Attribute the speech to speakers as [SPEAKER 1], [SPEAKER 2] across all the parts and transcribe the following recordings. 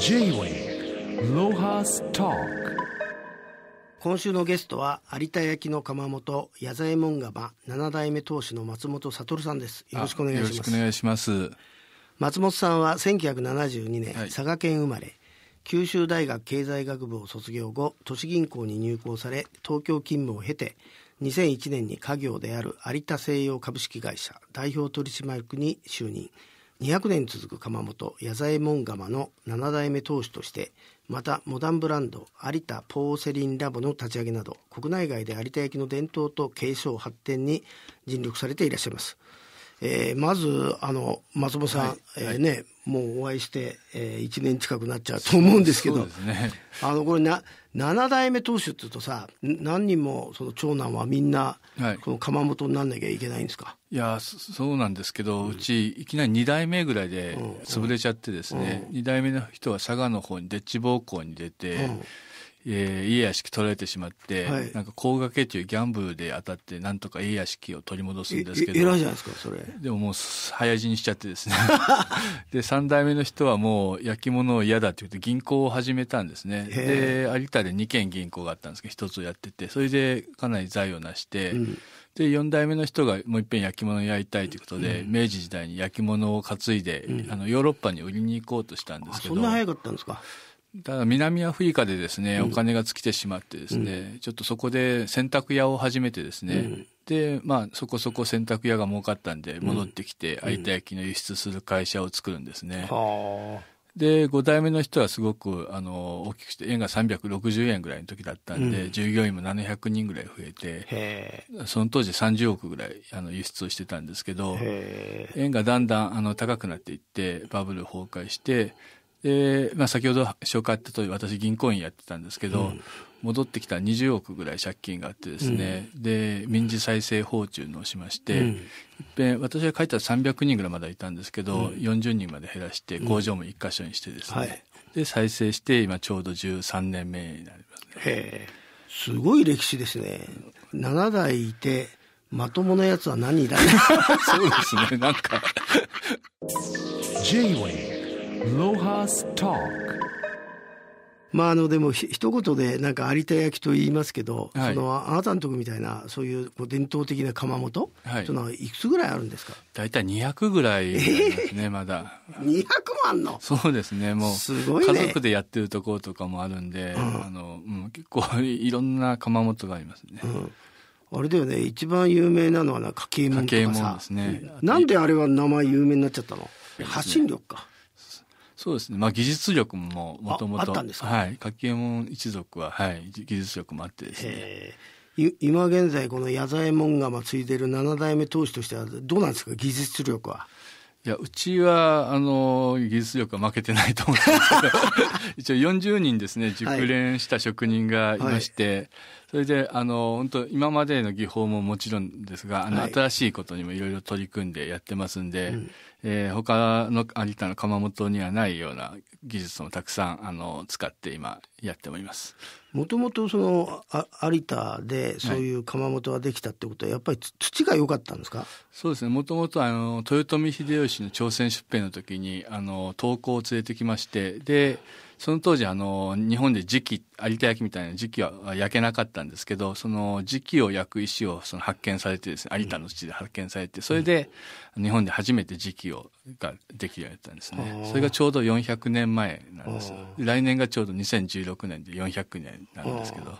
[SPEAKER 1] J-WAVE ロハスト今週のゲストは有田焼の窯元矢左衛門ば七代目当主の松本悟さんですよろしくお願いしますよろし
[SPEAKER 2] くお願いします
[SPEAKER 1] 松本さんは1972年、はい、佐賀県生まれ九州大学経済学部を卒業後都市銀行に入行され東京勤務を経て2001年に家業である有田西洋株式会社代表取締役に就任200年続く窯元矢左衛門窯の7代目当主としてまたモダンブランド有田ポーセリンラボの立ち上げなど国内外で有田焼の伝統と継承発展に尽力されていらっしゃいますえー、まずあの松本さん、はい、えー、ね、もうお会いして、えー、1年近くなっちゃうと思うんですけど、ね、あのこれな7代目当主っていうとさ何人もその長男はみんな、はい、この窯元になんなきゃいけないんですか
[SPEAKER 2] いやそうなんですけど、うん、うちいきなり2代目ぐらいで潰れちゃってですね、うんうん、2代目の人は佐賀の方にでっち奉公に出て。うんえー、家屋敷取られてしまって、はい、なんか高額というギャンブルで当たってなんとか家屋敷を取り戻すんですけどえらじゃないですかそれでももう早死にしちゃってですね で3代目の人はもう焼き物を嫌だって言って銀行を始めたんですねで有田で2軒銀行があったんですけど1つをやっててそれでかなり財を成して、うん、で4代目の人がもういっぺん焼き物を焼いたいということで、うん、明治時代に焼き物を担いで、うん、あのヨーロッパに売りに行こうとしたんですけどそんな早かったんですかただ南アフリカでですね、お金が尽きてしまってですね、うん、ちょっとそこで洗濯屋を始めてですね、うん、で、まあそこそこ洗濯屋が儲かったんで、戻ってきて有田焼の輸出する会社を作るんですね。で、5代目の人はすごく、あの、大きくして、円が360円ぐらいの時だったんで、うん、従業員も700人ぐらい増えて、その当時30億ぐらいあの輸出をしてたんですけど、円がだんだんあの高くなっていって、バブル崩壊して、で、まあ、先ほど紹介あった通り私銀行員やってたんですけど、うん、戻ってきた20億ぐらい借金があってですね、うん、で民事再生法中のをしまして、うん、いっぺん私が書いたら300人ぐらいまだいたんですけど、うん、40人まで減らして工場も1箇所にしてですね、はい、で再生して今ちょうど13年目になりますね。へす
[SPEAKER 1] ごい歴史ですね。7代いてまともなやつは何だ そ
[SPEAKER 2] うですねなんか。
[SPEAKER 1] j w まあ、あのでもひ一言でなんか有田焼と言いますけど、はい、そのあなたのとこみたいなそういうこう伝統的な窯元、はい、そのいくつぐらい
[SPEAKER 2] あるんですか大体200ぐらいですね、えー、まだ200もあんのそうですねもうすごい、ね、家族でやってるところとかもあるんで、うん、あのうん、結構いろんな窯元がありますね、うん
[SPEAKER 1] あれだよね一番有名なのはな家計門とかさ家計門ですねなんであれは名前有名になっちゃったの発信力か
[SPEAKER 2] そうですね、まあ、技術力ももともとはい柿右衛門一族は、はい、技術力もあってですね
[SPEAKER 1] 今現在この矢左衛門が継いでる7代目当主としてはどうなんですか技術力は
[SPEAKER 2] いやうちはあの技術力は負けてないと思いますけど 一応40人ですね熟練した職人がいまして、はいそれで、あの、本当今までの技法ももちろんですが、あの、はい、新しいことにもいろいろ取り組んでやってますんで、うん、えー、他の有田の窯元にはないような技術もたくさん、あの、使って今やっております。
[SPEAKER 1] もともとその有田でそういう窯元ができたってことはやっぱり土が良かったんですか、はい、
[SPEAKER 2] そうですねもともとあの、豊臣秀吉の朝鮮出兵の時にあの投工を連れてきましてでその当時あの日本で磁器有田焼みたいな磁器は焼けなかったんですけどその磁器を焼く石をその発見されてですね有田の地で発見されてそれで日本で初めて磁器をができられたんですねそれがちょうど400年前なんです来年がちょうど2016年で400年なんですけど。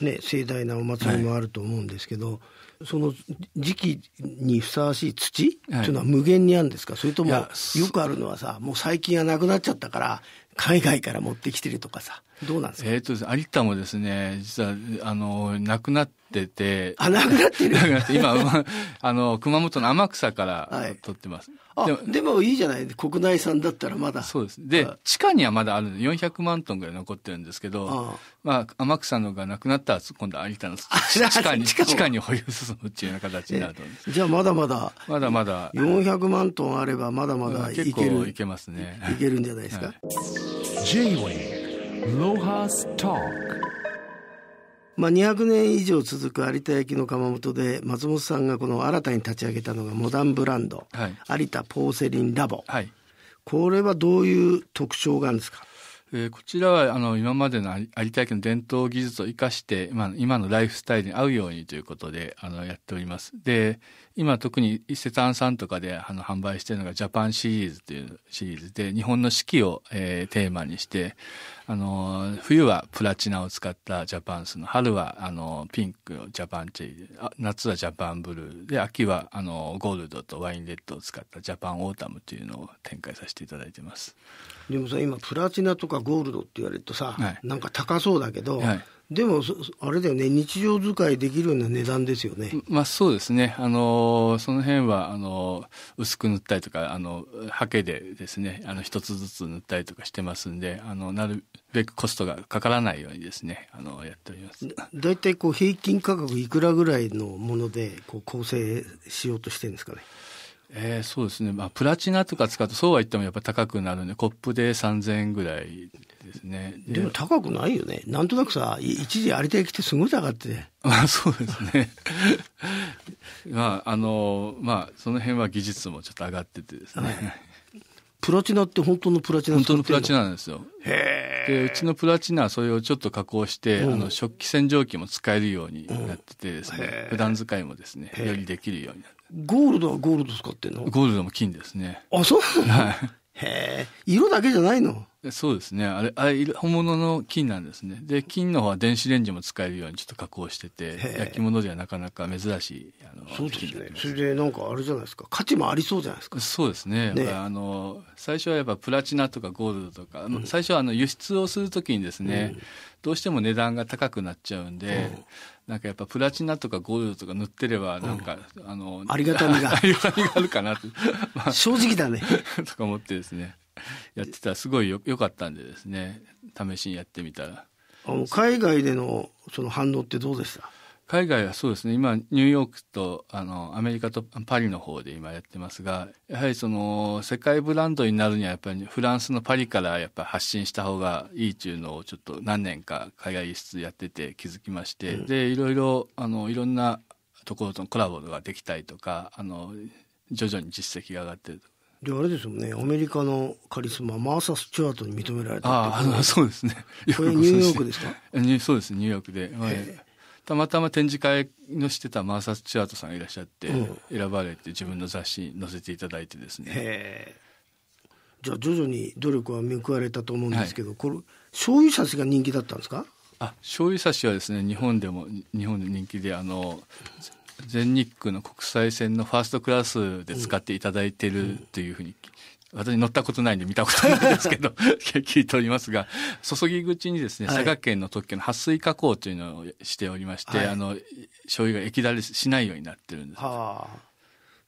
[SPEAKER 1] ね、盛大なお祭りもあると思うんですけど、はい、その時期にふさわしい土っていうのは無限にあるんですか、はい、それともよくあるのはさもう最近はなくなっちゃったから海外から持ってきてるとかさ
[SPEAKER 2] どうなんですかえっ、ー、と、有田もですね、実は、あの、亡くなってて。あ、亡くなってる 今、あの、熊本の天草から取ってます。はい、で
[SPEAKER 1] もでもいいじゃない、国内産だったらまだ。そうです。
[SPEAKER 2] で、はい、地下にはまだあるんで、400万トンぐらい残ってるんですけど、まあ、天草のがなくなったら、今度は有田の地下に、地下に保有進むっていうような形になると思いま
[SPEAKER 1] す。じゃあ、まだまだ。
[SPEAKER 2] まだまだ。
[SPEAKER 1] 400万トンあれば、まだまだいける。結構いけますね。いけるんじゃないですか。はい
[SPEAKER 2] J-Way
[SPEAKER 1] まあ、200年以上続く有田焼の窯元で松本さんがこの新たに立ち上げたのがモダンブランド、はい、有田ポーセリンラボ、はい、これはどういう特徴
[SPEAKER 2] があるんですかえこちらはあの今までの有田焼の伝統技術を生かして今の今のライフスタイルに合うようにということであのやっております。で今特に伊勢丹さんとかであの販売しているのがジャパンシリーズというシリーズで日本の四季を、えテーマにしてあの、冬はプラチナを使ったジャパンスの、春はあの、ピンクジャパンチェリー、夏はジャパンブルーで、秋はあの、ゴールドとワインレッドを使ったジャパンオータムというのを展開させていただいてます。
[SPEAKER 1] でもさ、今プラチナとかゴールドって言われるとさ、はい、なんか高そうだけど、はいでも、あれだよね、日常使いできるような値段ですよね。
[SPEAKER 2] まあ、そうですね。あの、その辺は、あの、薄く塗ったりとか、あの、刷毛でですね、あの、一つずつ塗ったりとかしてますんで、あの、なるべくコストがかからないようにですね、あの、やっております。だ
[SPEAKER 1] いたいこう、平均価格いくらぐらいのもので、こう、構成しようとしてるんですかね。
[SPEAKER 2] えー、そうですね、まあ、プラチナとか使うとそうは言ってもやっぱ高くなるんでコップで3000円ぐらいですね。でも
[SPEAKER 1] 高くないよね。なんとなくさ、一時有田駅ってすごい
[SPEAKER 2] 高って。あそうですね。まあ、あの、まあ、その辺は技術もちょっと上がっててですね。プラチナって本当のプラチナ本当のプラチナなんですよ。へで、うちのプラチナはそれをちょっと加工して、うん、あの、食器洗浄機も使えるようになっててですね、うん、普段使いもですね、よりできるようになって。ゴールドはゴールド使ってんのゴールドも金ですね。あ、そうなの、はい、へえ。色だけじゃないのそうですね。あれ、あれ、本物の金なんですね。で、金の方は電子レンジも使えるようにちょっと加工してて、焼き物ではなかなか珍しい。あのそうですね。
[SPEAKER 1] それでなんかあれじゃないですか。
[SPEAKER 2] 価値もありそうじゃないですか。そうですね。ねあの、最初はやっぱプラチナとかゴールドとか、うん、最初はあの輸出をするときにですね、うん、どうしても値段が高くなっちゃうんで、うんなんかやっぱプラチナとかゴールドとか塗ってれば、なんか、うん、あの、ありがたみが。あがあるかな まあ、正直だね。とか思ってですね。やってたらすごいよよかったんでですね試しにやってみたらあの海外でのその反応ってどうでした海外はそうですね今ニューヨークとあのアメリカとパリの方で今やってますがやはりその世界ブランドになるにはやっぱりフランスのパリからやっぱ発信した方がいいっていうのをちょっと何年か海外輸出やってて気づきまして、うん、でいろいろあのいろんなところとのコラボができたりとかあの徐々に実績が上がってると
[SPEAKER 1] であれですよねアメリカのカリスママーサ・スチュアートに
[SPEAKER 2] 認められたああそうですねこれニューヨークですかそうですニューヨークで、まあ、たまたま展示会のしてたマーサ・スチュアートさんがいらっしゃって、うん、選ばれて自分の雑誌に載せていただいてですね
[SPEAKER 1] じゃあ徐々に努力は報われたと思うんですけど、はい、これ醤油差しが人気だったんですか
[SPEAKER 2] あ醤油差しはですね日本でも日本で人気であの全日空の国際線のファーストクラスで使っていただいてるというふうに、私乗ったことないんで見たことないんですけど、聞いておりますが、注ぎ口にですね、佐賀県の特許の撥水加工というのをしておりまして、はい、あの、醤油が液だれしないようになってるんです。
[SPEAKER 1] はあ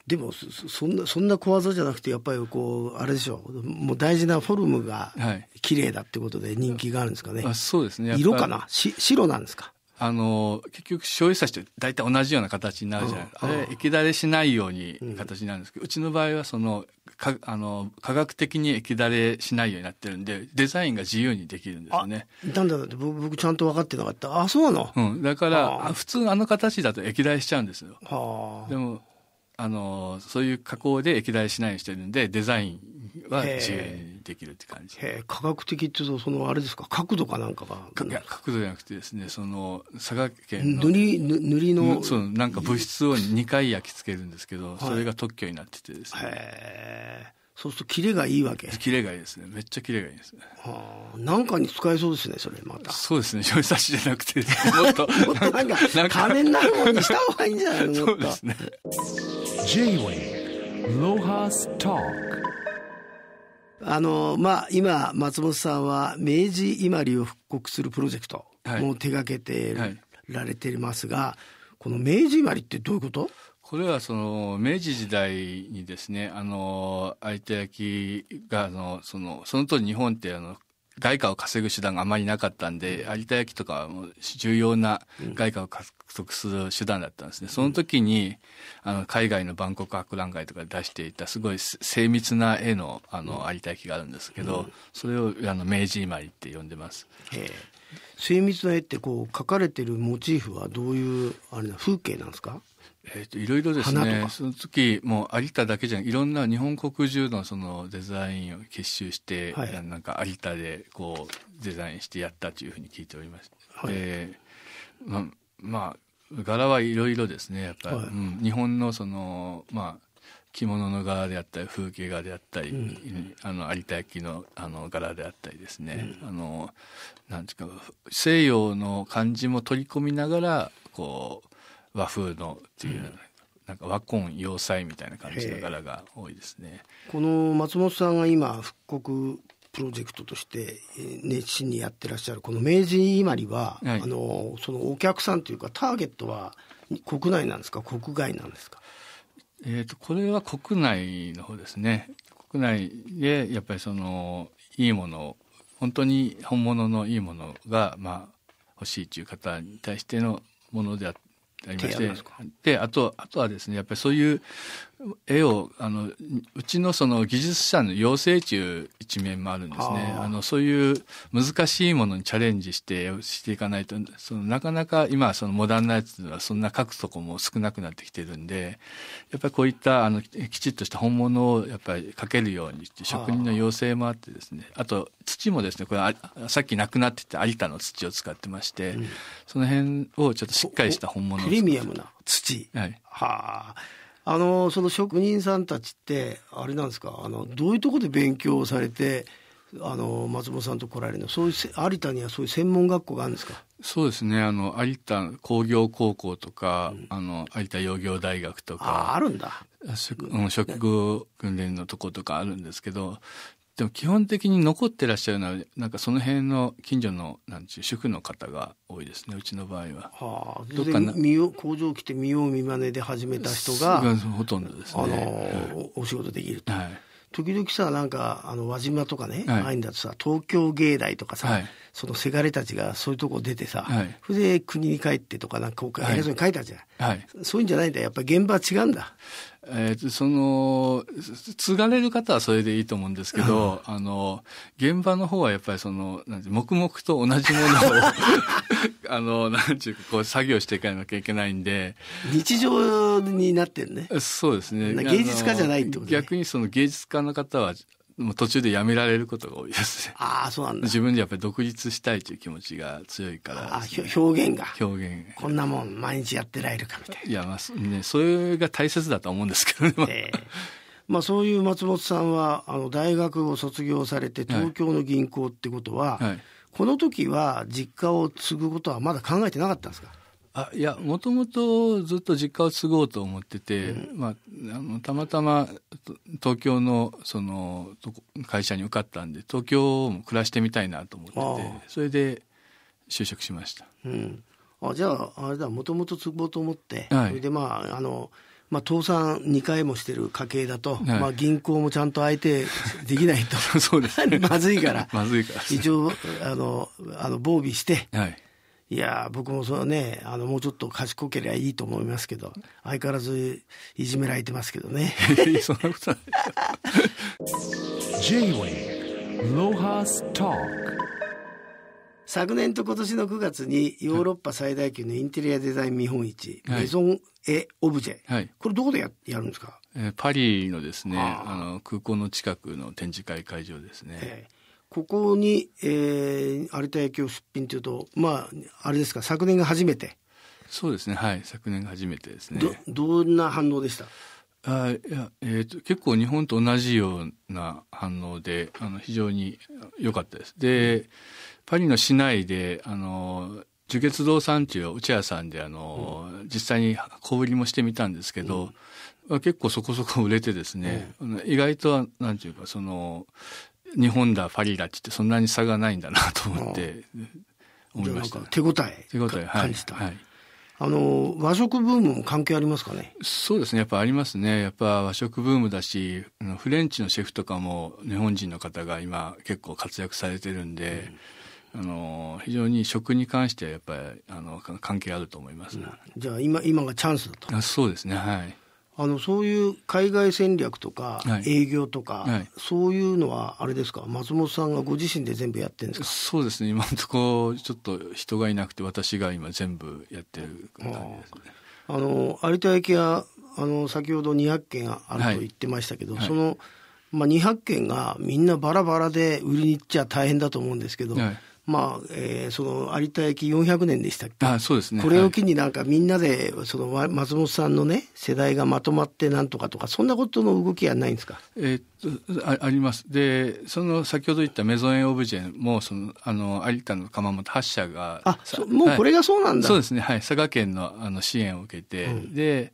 [SPEAKER 1] でもそんなそんな小技じゃなくてやっぱりこうあれでしょうもう大事なフォルムが綺麗だってことで人気があるんですかね、はい、あそ
[SPEAKER 2] うですね色かな
[SPEAKER 1] し白なんで
[SPEAKER 2] すかあの、結局、醤油差しって大体同じような形になるじゃないですか。液だれしないように形になるんですけど、うん、ちの場合は、その、か、あの、科学的に液だれしないようになってるんで、デザインが自由にできるんですね。
[SPEAKER 1] なんだって僕、僕ちゃんと分かってなかった。あ、そうなのうん。
[SPEAKER 2] だから、普通あの形だと液だれしちゃうんですよ。でも、あのそういう加工で液体しないようにしてるんでデザインは自由にできるって感じ科
[SPEAKER 1] 学的っていうとそのあれですか角度かなんかが
[SPEAKER 2] 角度じゃなくてですねその佐賀県の塗り
[SPEAKER 1] 塗りのそ
[SPEAKER 2] うなんか物質を2回焼き付けるんですけど、はい、それが特許になっててですねへえそうするとキレがいいわけキレがいいですねめっちゃキレがいいですね
[SPEAKER 1] なんかに使えそうですねそれま
[SPEAKER 2] たそうですね醤油差しじゃなくて もっともっとなんか金になるものにした方がいいんじゃないのそうですね
[SPEAKER 1] J-Way ロハ
[SPEAKER 2] ストーク
[SPEAKER 1] あのまあ今松本さんは明治伊万里を復刻するプロジェクトも手がけてられてますが、はいはい、この明治伊万里ってどういうこと
[SPEAKER 2] これはその明治時代にですねあの有田焼があのそのその当時日本ってあの外貨を稼ぐ手段があまりなかったんで、有田焼とかはもう重要な外貨を獲得する手段だったんですね。その時に、あの、海外の万国博覧会とかで出していた、すごい精密な絵の、あの、有田焼があるんですけど、それを、あの、明治今万って呼んでます。
[SPEAKER 1] 精密な絵って、こう、描かれてるモチーフはどういう、あれ風景なんですか
[SPEAKER 2] えーと、いろいろですねその時もう有田だけじゃなくいろんな日本国中のそのデザインを結集して、はい、なんか有田でこうデザインしてやったというふうに聞いておりまして、はい、えー、ままあ柄はいろいろですねやっぱり、はいうん、日本のそのまあ着物の柄であったり風景画であったり、うん、あの有田焼のあの柄であったりですね、うん、あのなんいうか西洋の感じも取り込みながらこう和風のっていう、うん、なんか和魂要塞みたいな感じの柄が多いですね。
[SPEAKER 1] この松本さんが今復刻プロジェクトとして熱心にやってらっしゃるこの明治今里は、はい、あのそのお客さんというかターゲットは国内なんですか国外なんですか
[SPEAKER 2] えーと、これは国内の方ですね国内でやっぱりそのいいもの本当に本物のいいものが、まあ、欲しいという方に対してのものであっでありましてであとあとはですねやっぱりそういう絵をあのうちのその技術者の養成中一面もあるんですねあのそういう難しいものにチャレンジしてしていかないとそのなかなか今そのモダンなやつはそんな書くとこも少なくなってきてるんでやっぱりこういったあのきちっとした本物をやっぱり書けるようにって職人の養成もあってですねあと土もですねこれあさっきなくなってた有田の土を使ってまして、うん、その辺をちょっとしっかりした本物をプレミアムな土はいはあ
[SPEAKER 1] あのその職人さんたちってあれなんですかあのどういうところで勉強されてあの松本さんと来られるのそういう有田にはそういう専門学校があるんですか
[SPEAKER 2] そうですねあの有田工業高校とか、うん、あの有田養業大学とかあるんだ職職業訓練のとことかあるんですけどでも基本的に残ってらっしゃるのはなんかその辺の近所のなんちゅう主婦の方が多いですねうちの場合は。はあ、どっかな
[SPEAKER 1] 工場来て見よう見まねで始めた人がほとんどですね。あのーはい、お仕
[SPEAKER 2] 事できると。はい
[SPEAKER 1] 時々さなんかあの輪島とかね、はい、ああいうんだとさ東京芸大とかさ、はい、そのせがれたちがそういうとこ出てさ、はい、それで国に帰ってとかなんかこう偉そうに書いたじゃん、
[SPEAKER 2] はい、そういうんじゃないんだやっぱり現場は違うんだえー、その、継がれる方はそれでいいと思うんですけど、うん、あの、現場の方はやっぱりその、なんて黙々と同じものを あの、なんていうか、こう、作業していかなきゃいけないんで。日常になってるね。そうですね。芸術家じゃないってこと、ね、逆にその芸術家の方は、もう途中でやめられることが多いですね。ああ、そうなんだ。自分でやっぱり独立したいという気持ちが強いから、ね、あ表現が。表現。こんなもん毎日やってられるかみたいな。いや、まあ、ね、それが大切だと思うんですけどね。えー、
[SPEAKER 1] まあ、そういう松本さんは、あの、大学を卒業されて、東京の銀行ってことは、はいはい、この時は実家を継ぐことはまだ考えてなかったんですか
[SPEAKER 2] あいやもともとずっと実家を継ごうと思ってて、うん、まあ、あのたまたま東京のその会社に受かったんで東京も暮らしてみたいなと思っててそれで就職しました、うん、あじゃあ
[SPEAKER 1] あれだもともと継ごうと思って、はい、それでまああのまあ、倒産2回もしてる家系だと、はい、まあ、銀行もちゃんと相手できないと そうです、
[SPEAKER 2] ね、まずいから まずいから、一
[SPEAKER 1] 応あのあの防備して、はい、いや僕もそのねあのもうちょっと賢ければいいと思いますけど相変わらずいじめられてますけどね そんなことない j w a ロハスト昨年と今年の9月にヨーロッパ最大級のインテリアデザイン見本市、はい、メゾン・エ・オブジェ、はい、これどこでややるんです
[SPEAKER 2] か、えー、パリのですねあの空港の近くの展示会会場ですね、えー
[SPEAKER 1] ここに、えー、有田焼をすっぴんというと、まあ、あれですか、昨年が初めて。
[SPEAKER 2] そうですね、はい、昨年が初めてですね。
[SPEAKER 1] ど、どんな反応でしたあいや、
[SPEAKER 2] えーと、結構日本と同じような反応で、あの非常に良かったです。で、パリの市内で、あの、樹月堂さんっていうお茶屋さんで、あの、うん、実際に小売りもしてみたんですけど、うん結構そこそこ売れてですね、うん、意外となんていうかその日本だ、パリだってってそんなに差がないんだなと思って、思いました、ね、手応え手応え、はい、はい、あの和食ブームも関係ありますかねそうですねやっぱありますねやっぱ和食ブームだしフレンチのシェフとかも日本人の方が今結構活躍されてるんで、うん、あの非常に食に関してはやっぱりあの関係あると思います、うん、
[SPEAKER 1] じゃあ今今がチャン
[SPEAKER 2] スだとそうですねはい
[SPEAKER 1] あのそういう海外戦略とか営業とか、はいはい、そういうのはあれですか松本さんがご自身で全
[SPEAKER 2] 部やってるんですかそうですね今のところちょっと人がいなくて私が今全部やってる感
[SPEAKER 1] じですね。あの有田焼はあの先ほど200件あると言ってましたけど、はい、その、まあ、200件がみんなバラバラで売りに行っちゃ大変だと思うんですけど。まあ、えー、その有田焼400年でしたっ
[SPEAKER 2] けあそうですね。これを機
[SPEAKER 1] になんかみんなで、その松本さんのね、世代がまとまってなんとかとか、そんなことの動きはないんですか
[SPEAKER 2] えー、っとあ、あります。で、その先ほど言ったメゾンエオブジェも、その、あの、有田の窯元発社が。あ、もうこれがそうなんだ、はい、そうですね。はい。佐賀県のあの支援を受けて、うん、で、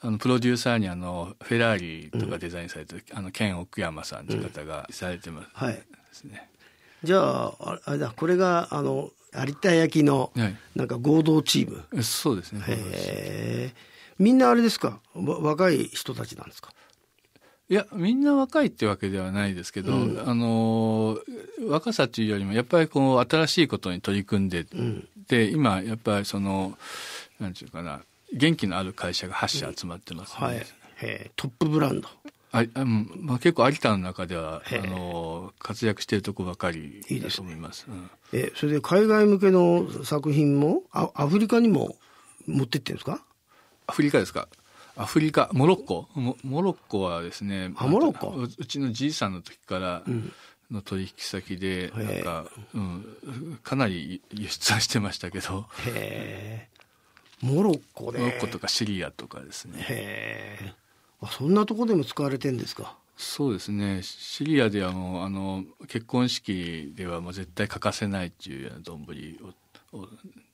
[SPEAKER 2] あのプロデューサーにあのフェラーリとかデザインされた、る、うん、あの県奥山さんという方がされてます、ね、うん、はい、
[SPEAKER 1] じゃあ、あれだ、これが、あの、有田焼の、なんか合同チーム。はい、そうですね。へえ。みんなあれですか若い人たちなんですか
[SPEAKER 2] いや、みんな若いってわけではないですけど、うん、あの、若さというよりも、やっぱりこう、新しいことに取り組んで、うん、で、今、やっぱりその、なんていうかな、元気のある会社が8社集まってます、ね、うん、はい。
[SPEAKER 1] トップブランド。
[SPEAKER 2] あうん、まあ、結構有田の中では、あの活躍しているとこばかりだと思います。いいすね
[SPEAKER 1] うん、えそれで海外向けの作品もアアフリカにも持ってってんですか
[SPEAKER 2] アフリカですかアフリカモロッコモロッコはですねあモロッコうちのじいさんの時からの取引先で、ん、なんか、うん、かなり輸出はしてましたけどへえモロッコでモロッコとかシリアとかですねへえ
[SPEAKER 1] あそんなとこでも使われてんですか
[SPEAKER 2] そうですねシリアではもうあの結婚式ではもう絶対欠かせないっていうような丼をを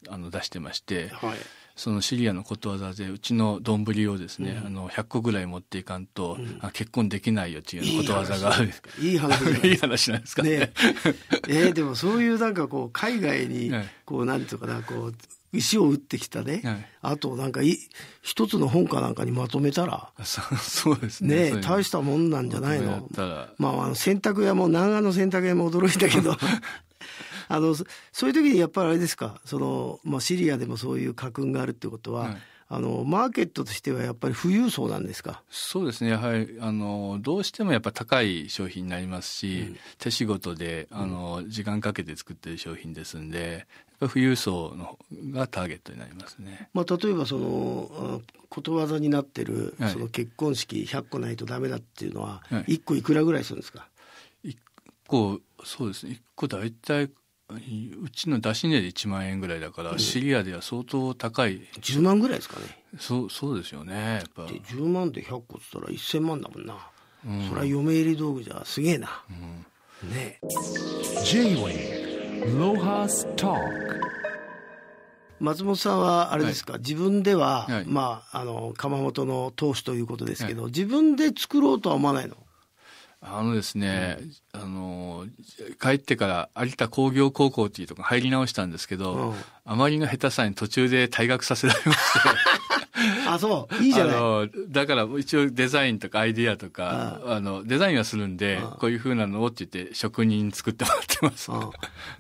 [SPEAKER 2] あの出してまして、はい、そのシリアのことわざでうちの丼をですね、うん、あの100個ぐらい持っていかんと、うん、あ結婚できないよっていうことわざがあるいい話いい話なんですか ねねえ
[SPEAKER 1] ー、でもそういうなんかこう海外に こう、はい、なんていうかなこう石を打ってきたね、はい、あとなんかい一つの本かなんかにまとめたら
[SPEAKER 2] そうで
[SPEAKER 1] すね、ね、大したもんなんじゃないのまああの洗濯屋も南岸の洗濯屋も驚いたけど あのそういう時にやっぱりあれですかその、まあ、シリアでもそういう家訓があるってことは、はいあのマーケットとしてはやっぱり富裕層なんですか
[SPEAKER 2] そうですねやはりあのどうしてもやっぱ高い商品になりますし、うん、手仕事であの、時間かけて作っている商品ですんで富裕層のがターゲットになりますね、
[SPEAKER 1] まあ、例えばそのことわざになってる、はい、その結婚式100個ないとだめだっていうのは、はい、1個いくらぐらいするんですか、
[SPEAKER 2] 1個そうですね1個だいたいうちの出し値で1万円ぐらいだから、うん、シリアでは相当高い
[SPEAKER 1] 10万ぐらいですかねそうそうですよねで10万で100個っつったら1000万だもんな、うん、そりゃ嫁入り道具じゃすげえな、うん、ねえ松本さんはあれですか、はい、自分では、はい、まああの窯元の当主ということですけど、はい、自分で作ろうとは思わないの
[SPEAKER 2] あのですね、うん、あの、帰ってから有田工業高校っていうところ入り直したんですけど、うん、あまりの下手さに途中で退学させられまして。あ、そう。いいじゃないだから一応デザインとかアイディアとか、あの、デザインはするんで、こういうふうなのをって言って職人作ってもらってます。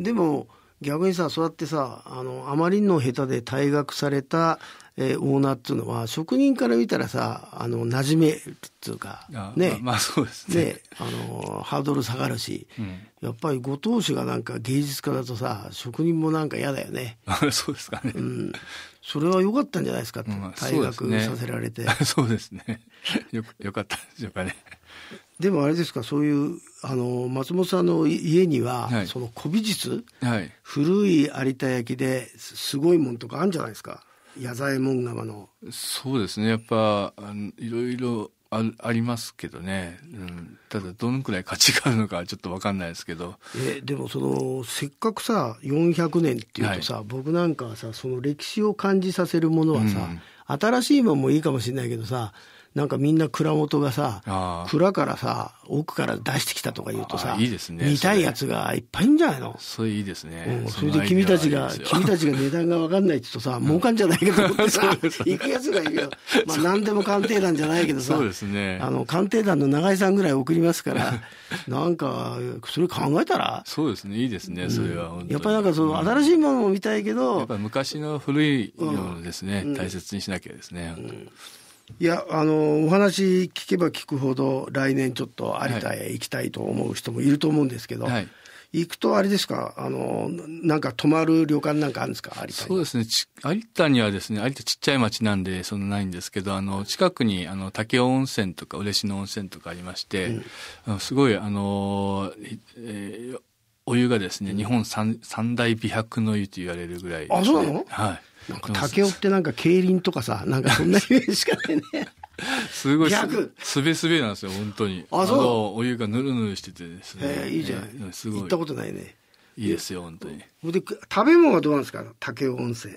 [SPEAKER 1] でも、逆にさ、そうやってさ、あの、あまりの下手で退学されたえー、オーナーっていうのは職人から見たらさあの馴染めるっていうかね
[SPEAKER 2] まあそうです
[SPEAKER 1] ね、ね、あのハードル下がるし、うん、やっぱりご当主がなんか芸術家だとさ職人もなんか嫌だよね
[SPEAKER 2] そうですかね、うん、
[SPEAKER 1] それは良かったんじゃないですかって、退学させられて、そうで
[SPEAKER 2] すね よよかったでしょうかね
[SPEAKER 1] でもあれですかそういうあの松本さんの家には、はい、その古美術、はい、古い有田焼ですごいもんとかあるんじゃないですか矢左衛門川の
[SPEAKER 2] そうですねやっぱいろいろあありますけどね、うん、ただどのくらい価値があるのかちょっと分かんないですけどえでもその
[SPEAKER 1] せっかくさ400年っていうとさ、はい、僕なんかはさその歴史を感じさせるものはさ、うん新しいもんもいいかもしれないけどさ、なんかみんな蔵元がさ、蔵からさ、奥から出してきたとか言うとさ、いいですね、見たいやつがいっ
[SPEAKER 2] ぱいいんじゃないのそれいいですね、うん、それで君たちが、君
[SPEAKER 1] たちが値段が分かんないって言うとさ、儲かんじゃないけどってさ、行くやつがいるよ。まあ何でも鑑定団
[SPEAKER 2] じゃないけどさ、そうですね、あ
[SPEAKER 1] の鑑定団の永井さんぐらい送りますから、なんか、それ考えたら。
[SPEAKER 2] そうですね、いいですね、それは、うん、や
[SPEAKER 1] っぱりなんかその新しいものも見たいけど。や
[SPEAKER 2] っぱ昔の古いのですね、うん、大切にしななきゃですね。うん
[SPEAKER 1] いやあのお話聞けば聞くほど来年ちょっと有田へ行きたいと思う人もいると思うんですけど、はい、行くとあれですかあのなんか泊まる旅館なんかあるんですか有田そうですね
[SPEAKER 2] 有田にはですね有田ちっちゃい町なんでそんなないんですけどあの近くにあの武雄温泉とか嬉野温泉とかありまして、うん、すごいあの、えー、お湯がですね、うん、日本三三大美白の湯と言われるぐらい、ね、あそうなのはいなんか竹雄って
[SPEAKER 1] なんか競輪とかさ、なんかそんなイメージしかないね。
[SPEAKER 2] すごいすべすべなんですよ本当にあそうお湯がぬるぬるしててですねえー、いいじゃない、えー、すごい行ったことないねいいですよ本当に
[SPEAKER 1] で食べ物はどうなんですか竹雄温泉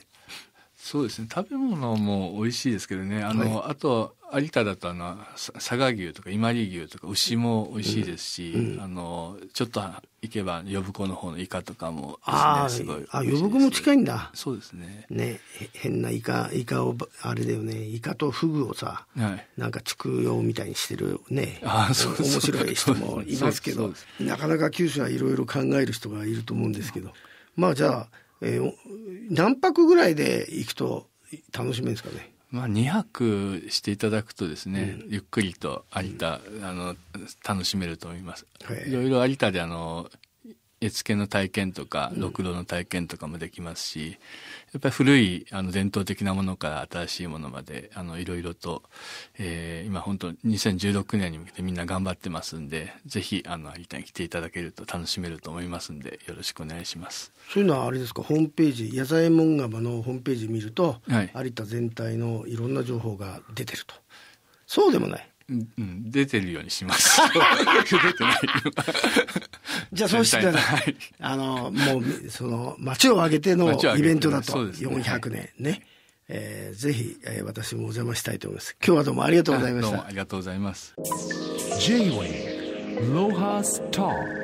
[SPEAKER 2] そうですね食べ物も美味しいですけどねあの、はい、あと有田だとあの佐賀牛とか伊万里牛とか牛も美味しいですし、うんうん、あのちょっと行けば呼子の方のイカとかも、ね、あすごいあ呼
[SPEAKER 1] 子も近いんだそうです
[SPEAKER 2] ねね
[SPEAKER 1] 変なイカイカをあれだよねイカとフグをさ、はい、なんか畜用みたいにしてるねあそう面白い人もいますけどなかなか九州はいろいろ考える人がいると思うんですけどまあじゃあ、えー、何泊ぐらいで行くと
[SPEAKER 2] 楽しめるんですかねまあ、2泊していただくとですね、うん、ゆっくりと有田、うん、あの楽しめると思います。はい、いろいろ有田であの絵付けの体験とか、ろくろの体験とかもできますし、やっぱり古いあの伝統的なものから新しいものまで、あの、いろいろと、えー、今本当2016年に向けてみんな頑張ってますんで、ぜひ、あの、有田に来ていただけると楽しめると思いますんで、よろしくお願いします。
[SPEAKER 1] そういうのはあれですか、ホームページ、野衛門窯のホームページ見ると、はい、有田全体のいろんな情報が出てると。そうでもない。
[SPEAKER 2] うん、出てるようにします。出てない。
[SPEAKER 1] じゃあそうしたら、あの、もう、その、街を挙げてのイベントだと、ね、400年ね。はえー、ぜひ、えー、私もお邪魔したいと思います。今日はどうもありがとうございました。どうもあ
[SPEAKER 2] りがとうございます。J-Way ロハスター